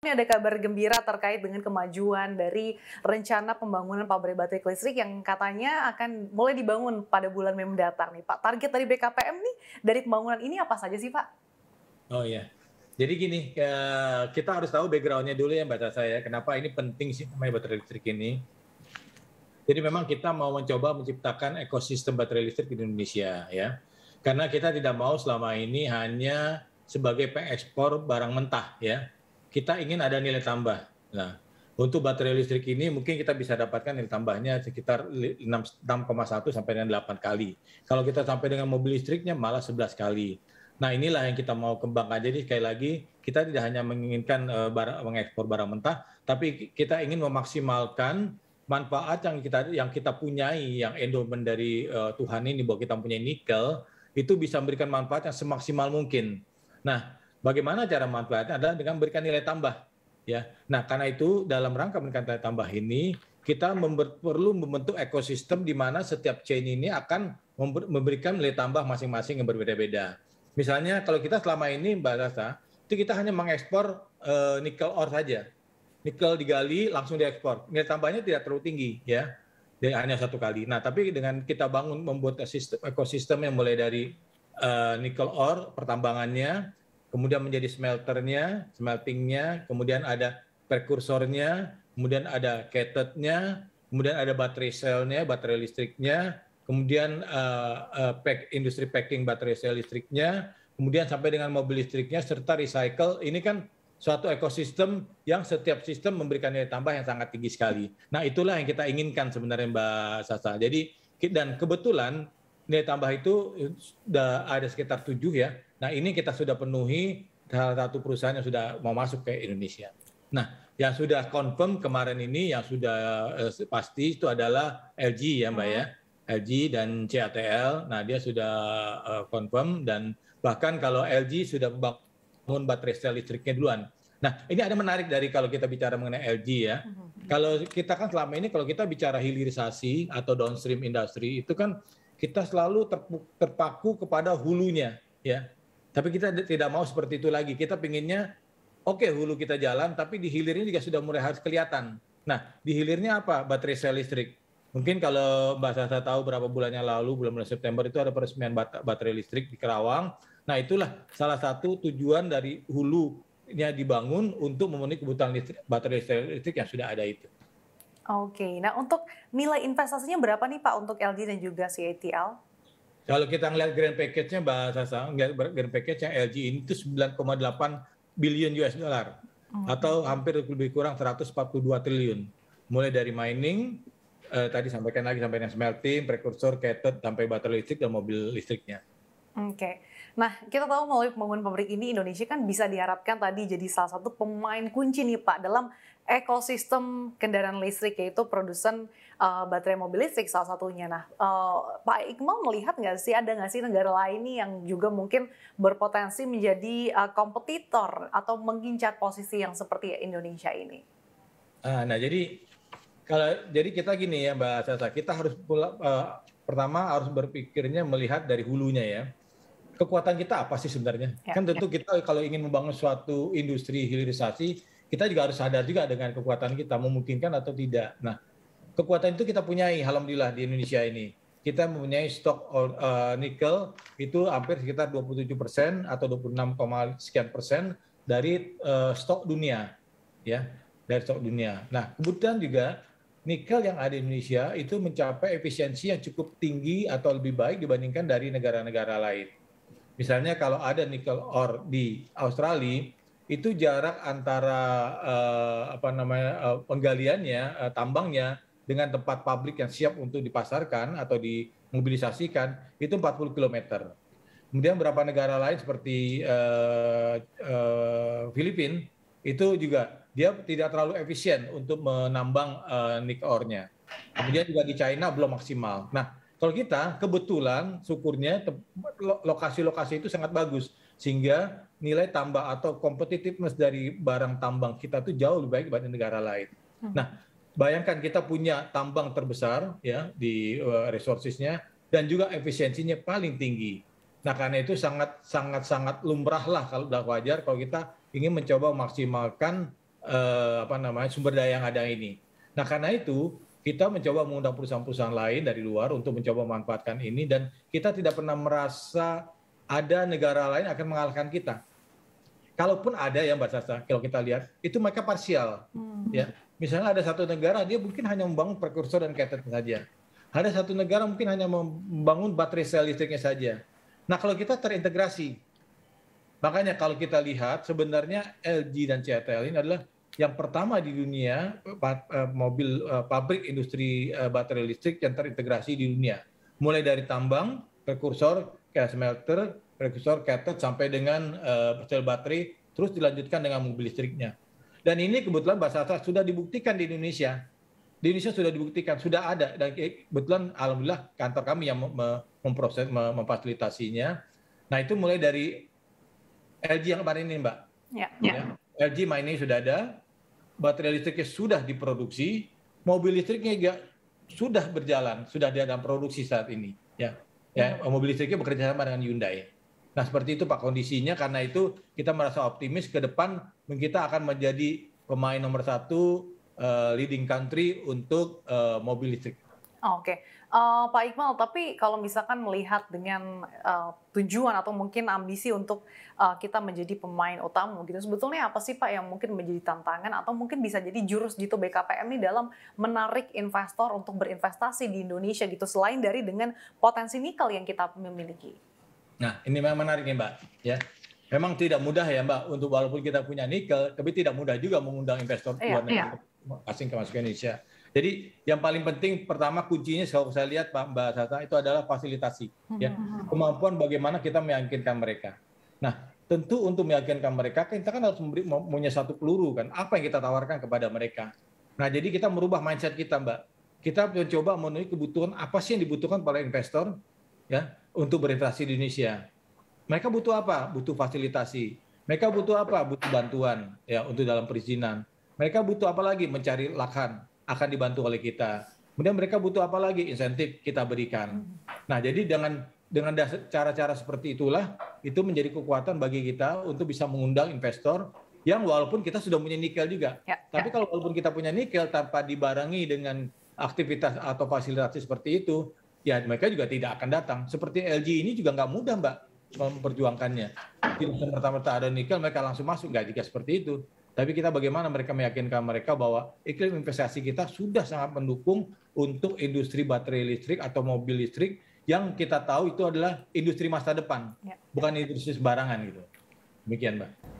Ini ada kabar gembira terkait dengan kemajuan dari rencana pembangunan pabrik baterai listrik yang katanya akan mulai dibangun pada bulan Mei mendatang nih Pak. Target dari BKPM nih dari pembangunan ini apa saja sih Pak? Oh iya. Jadi gini, eh, kita harus tahu backgroundnya dulu ya Mbak Tasa ya. Kenapa ini penting sih namanya baterai listrik ini? Jadi memang kita mau mencoba menciptakan ekosistem baterai listrik di Indonesia ya. Karena kita tidak mau selama ini hanya sebagai pengekspor barang mentah ya kita ingin ada nilai tambah. Nah, untuk baterai listrik ini mungkin kita bisa dapatkan nilai tambahnya sekitar 6,1 sampai dengan 8 kali. Kalau kita sampai dengan mobil listriknya malah 11 kali. Nah inilah yang kita mau kembangkan. Jadi sekali lagi kita tidak hanya menginginkan eh, barang, mengekspor barang mentah, tapi kita ingin memaksimalkan manfaat yang kita yang kita punyai, yang endowment dari uh, Tuhan ini bahwa kita punya nikel itu bisa memberikan manfaat yang semaksimal mungkin. Nah Bagaimana cara manfaatnya adalah dengan memberikan nilai tambah. Ya. Nah, karena itu dalam rangka memberikan nilai tambah ini kita member, perlu membentuk ekosistem di mana setiap chain ini akan memberikan nilai tambah masing-masing yang berbeda-beda. Misalnya kalau kita selama ini Mbak Rasa, itu kita hanya mengekspor uh, nikel ore saja. Nikel digali langsung diekspor. Nilai tambahnya tidak terlalu tinggi ya. Jadi hanya satu kali. Nah, tapi dengan kita bangun membuat ekosistem yang mulai dari uh, nikel ore pertambangannya, kemudian menjadi smelternya, smeltingnya, kemudian ada prekursornya, kemudian ada cathode-nya, kemudian ada baterai cell-nya, baterai listriknya, kemudian uh, uh, pack, industri packing baterai sel listriknya, kemudian sampai dengan mobil listriknya serta recycle. Ini kan suatu ekosistem yang setiap sistem memberikan nilai tambah yang sangat tinggi sekali. Nah, itulah yang kita inginkan sebenarnya Mbak Sasa. Jadi dan kebetulan nilai tambah itu eh, ada sekitar tujuh ya Nah ini kita sudah penuhi salah satu perusahaan yang sudah mau masuk ke Indonesia. Nah yang sudah confirm kemarin ini yang sudah eh, pasti itu adalah LG ya Mbak ya. Hmm. LG dan CATL. Nah, dia sudah uh, confirm dan bahkan kalau LG sudah membangun baterai sel listriknya duluan. Nah, ini ada menarik dari kalau kita bicara mengenai LG ya. Hmm. Kalau kita kan selama ini kalau kita bicara hilirisasi atau downstream industri itu kan kita selalu terpaku kepada hulunya ya. Tapi kita tidak mau seperti itu lagi. Kita pinginnya, oke okay, hulu kita jalan, tapi di hilirnya juga sudah mulai harus kelihatan. Nah, di hilirnya apa? Baterai sel listrik. Mungkin kalau Mbak Sasa tahu berapa bulannya lalu, bulan bulan September itu ada peresmian baterai listrik di Kerawang. Nah, itulah salah satu tujuan dari hulunya dibangun untuk memenuhi kebutuhan listrik, baterai listrik yang sudah ada itu. Oke, nah untuk nilai investasinya berapa nih Pak untuk LG dan juga CATL? Kalau kita ngelihat grand package-nya Mbak Sasa, ngelihat grand package-nya LG ini itu 9,8 billion US dollar oh. atau hampir lebih kurang 142 triliun. Mulai dari mining, eh, tadi sampaikan lagi sampai yang smelting, prekursor, cathode, sampai baterai listrik dan mobil listriknya. Oke. Okay. Nah, kita tahu melalui pembangunan pabrik ini Indonesia kan bisa diharapkan tadi jadi salah satu pemain kunci nih Pak dalam ekosistem kendaraan listrik yaitu produsen uh, baterai mobil listrik salah satunya. Nah, uh, Pak Iqmal melihat nggak sih ada nggak sih negara lain nih yang juga mungkin berpotensi menjadi uh, kompetitor atau mengincar posisi yang seperti Indonesia ini? Uh, nah, jadi kalau jadi kita gini ya Mbak Sasa, kita harus pula, uh, pertama harus berpikirnya melihat dari hulunya ya kekuatan kita apa sih sebenarnya? Ya, kan tentu ya. kita kalau ingin membangun suatu industri hilirisasi, kita juga harus sadar juga dengan kekuatan kita memungkinkan atau tidak. Nah, kekuatan itu kita punyai alhamdulillah di Indonesia ini. Kita mempunyai stok uh, nikel itu hampir sekitar 27 persen atau 26, sekian persen dari uh, stok dunia, ya dari stok dunia. Nah kemudian juga nikel yang ada di Indonesia itu mencapai efisiensi yang cukup tinggi atau lebih baik dibandingkan dari negara-negara lain. Misalnya kalau ada nikel ore di Australia, itu jarak antara uh, apa namanya uh, penggaliannya, uh, tambangnya dengan tempat pabrik yang siap untuk dipasarkan atau dimobilisasikan itu 40 km. Kemudian beberapa negara lain seperti uh, uh, Filipina itu juga dia tidak terlalu efisien untuk menambang uh, nikel ore-nya. Kemudian juga di China belum maksimal. Nah, kalau kita kebetulan syukurnya lokasi-lokasi itu sangat bagus sehingga nilai tambah atau competitiveness dari barang tambang kita itu jauh lebih baik dibanding negara lain. Hmm. Nah, bayangkan kita punya tambang terbesar ya di uh, resourcesnya dan juga efisiensinya paling tinggi. Nah, karena itu sangat sangat sangat lumrahlah kalau sudah wajar kalau kita ingin mencoba memaksimalkan eh, apa namanya sumber daya yang ada ini. Nah, karena itu kita mencoba mengundang perusahaan-perusahaan lain dari luar untuk mencoba memanfaatkan ini dan kita tidak pernah merasa ada negara lain akan mengalahkan kita. Kalaupun ada ya Mbak Sasa, kalau kita lihat itu mereka parsial. Hmm. Ya, misalnya ada satu negara dia mungkin hanya membangun prekursor dan cathode saja. Ada satu negara mungkin hanya membangun baterai sel listriknya saja. Nah kalau kita terintegrasi, makanya kalau kita lihat sebenarnya LG dan CATL ini adalah yang pertama di dunia eh, mobil eh, pabrik industri eh, baterai listrik yang terintegrasi di dunia. Mulai dari tambang, prekursor, smelter, prekursor, cathode sampai dengan uh, sel baterai terus dilanjutkan dengan mobil listriknya. Dan ini kebetulan bahasa atas sudah dibuktikan di Indonesia. Di Indonesia sudah dibuktikan, sudah ada dan kebetulan alhamdulillah kantor kami yang memproses memfasilitasinya. Nah, itu mulai dari LG yang kemarin ini, Mbak. Ya. ya. ya. LG mainnya sudah ada, baterai listriknya sudah diproduksi, mobil listriknya juga sudah berjalan, sudah ada dalam produksi saat ini. Ya, ya hmm. mobil listriknya bekerja sama dengan Hyundai. Nah seperti itu pak kondisinya karena itu kita merasa optimis ke depan kita akan menjadi pemain nomor satu uh, leading country untuk uh, mobil listrik. Oke, okay. uh, eh, Pak Iqbal, tapi kalau misalkan melihat dengan uh, tujuan atau mungkin ambisi untuk uh, kita menjadi pemain utama gitu, sebetulnya apa sih Pak yang mungkin menjadi tantangan atau mungkin bisa jadi jurus gitu BKPM ini dalam menarik investor untuk berinvestasi di Indonesia gitu, selain dari dengan potensi nikel yang kita memiliki? Nah, ini memang menarik nih Mbak, ya. Memang tidak mudah ya Mbak, untuk walaupun kita punya nikel, tapi tidak mudah juga mengundang investor iya, luar negeri iya. asing ke masuk ke Indonesia. Jadi yang paling penting pertama kuncinya kalau saya lihat Pak Mbak Sata itu adalah fasilitasi ya hmm, hmm, hmm. kemampuan bagaimana kita meyakinkan mereka. Nah tentu untuk meyakinkan mereka kan kita kan harus memberi punya satu peluru kan apa yang kita tawarkan kepada mereka. Nah jadi kita merubah mindset kita Mbak. Kita mencoba memenuhi kebutuhan apa sih yang dibutuhkan para investor ya untuk berinvestasi di Indonesia. Mereka butuh apa? Butuh fasilitasi. Mereka butuh apa? Butuh bantuan ya untuk dalam perizinan. Mereka butuh apa lagi? Mencari lahan akan dibantu oleh kita. Kemudian mereka butuh apa lagi? Insentif kita berikan. Hmm. Nah, jadi dengan dengan cara-cara seperti itulah itu menjadi kekuatan bagi kita untuk bisa mengundang investor yang walaupun kita sudah punya nikel juga. Ya, tapi ya. kalau walaupun kita punya nikel tanpa dibarengi dengan aktivitas atau fasilitas seperti itu, ya mereka juga tidak akan datang. Seperti LG ini juga nggak mudah, Mbak, memperjuangkannya. Tidak pertama merta ada nikel, mereka langsung masuk. Nggak juga seperti itu. Tapi kita bagaimana mereka meyakinkan mereka bahwa iklim investasi kita sudah sangat mendukung untuk industri baterai listrik atau mobil listrik yang kita tahu itu adalah industri masa depan, ya. bukan industri sembarangan gitu. Demikian, Mbak.